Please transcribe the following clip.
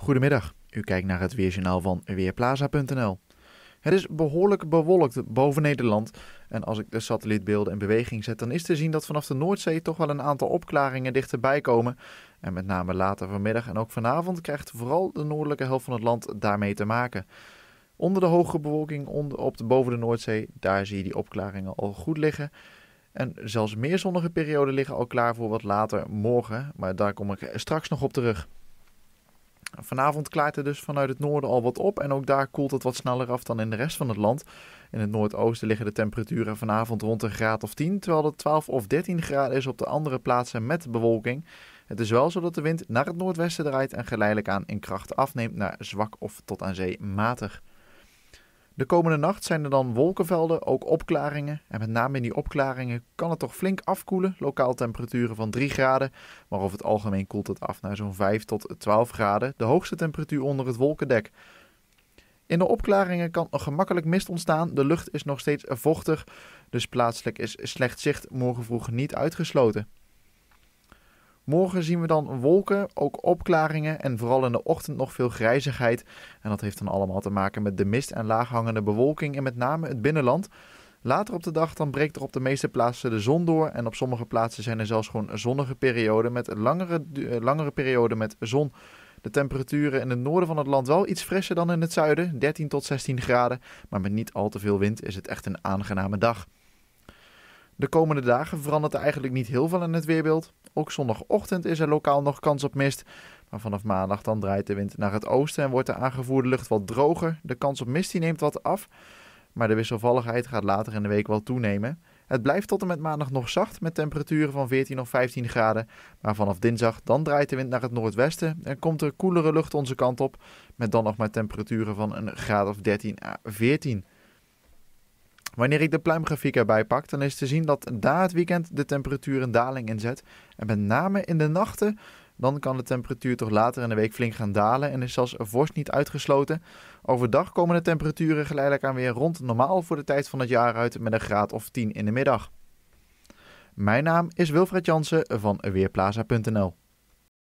Goedemiddag, u kijkt naar het weerjournaal van Weerplaza.nl. Het is behoorlijk bewolkt boven Nederland en als ik de satellietbeelden in beweging zet, dan is te zien dat vanaf de Noordzee toch wel een aantal opklaringen dichterbij komen. En met name later vanmiddag en ook vanavond krijgt vooral de noordelijke helft van het land daarmee te maken. Onder de hoge bewolking onder, op de, boven de Noordzee, daar zie je die opklaringen al goed liggen. En zelfs meer zonnige perioden liggen al klaar voor wat later morgen, maar daar kom ik straks nog op terug. Vanavond klaart er dus vanuit het noorden al wat op en ook daar koelt het wat sneller af dan in de rest van het land. In het noordoosten liggen de temperaturen vanavond rond een graad of 10, terwijl het 12 of 13 graden is op de andere plaatsen met bewolking. Het is wel zo dat de wind naar het noordwesten draait en geleidelijk aan in kracht afneemt naar zwak of tot aan zee matig. De komende nacht zijn er dan wolkenvelden, ook opklaringen. En met name in die opklaringen kan het toch flink afkoelen. Lokaal temperaturen van 3 graden. Maar over het algemeen koelt het af naar zo'n 5 tot 12 graden. De hoogste temperatuur onder het wolkendek. In de opklaringen kan gemakkelijk mist ontstaan. De lucht is nog steeds vochtig. Dus plaatselijk is slecht zicht morgen vroeg niet uitgesloten. Morgen zien we dan wolken, ook opklaringen en vooral in de ochtend nog veel grijzigheid. En dat heeft dan allemaal te maken met de mist en laaghangende bewolking en met name het binnenland. Later op de dag dan breekt er op de meeste plaatsen de zon door. En op sommige plaatsen zijn er zelfs gewoon zonnige perioden met langere, eh, langere perioden met zon. De temperaturen in het noorden van het land wel iets frisser dan in het zuiden, 13 tot 16 graden. Maar met niet al te veel wind is het echt een aangename dag. De komende dagen verandert er eigenlijk niet heel veel in het weerbeeld. Ook zondagochtend is er lokaal nog kans op mist. Maar vanaf maandag dan draait de wind naar het oosten en wordt de aangevoerde lucht wat droger. De kans op mist neemt wat af. Maar de wisselvalligheid gaat later in de week wel toenemen. Het blijft tot en met maandag nog zacht met temperaturen van 14 of 15 graden. Maar vanaf dinsdag dan draait de wind naar het noordwesten en komt er koelere lucht onze kant op. Met dan nog maar temperaturen van een graad of 13 à 14. Wanneer ik de pluimgrafiek erbij pak, dan is te zien dat na het weekend de temperatuur een daling inzet. En met name in de nachten, dan kan de temperatuur toch later in de week flink gaan dalen en is zelfs vorst niet uitgesloten. Overdag komen de temperaturen geleidelijk aan weer rond normaal voor de tijd van het jaar uit met een graad of 10 in de middag. Mijn naam is Wilfred Jansen van Weerplaza.nl.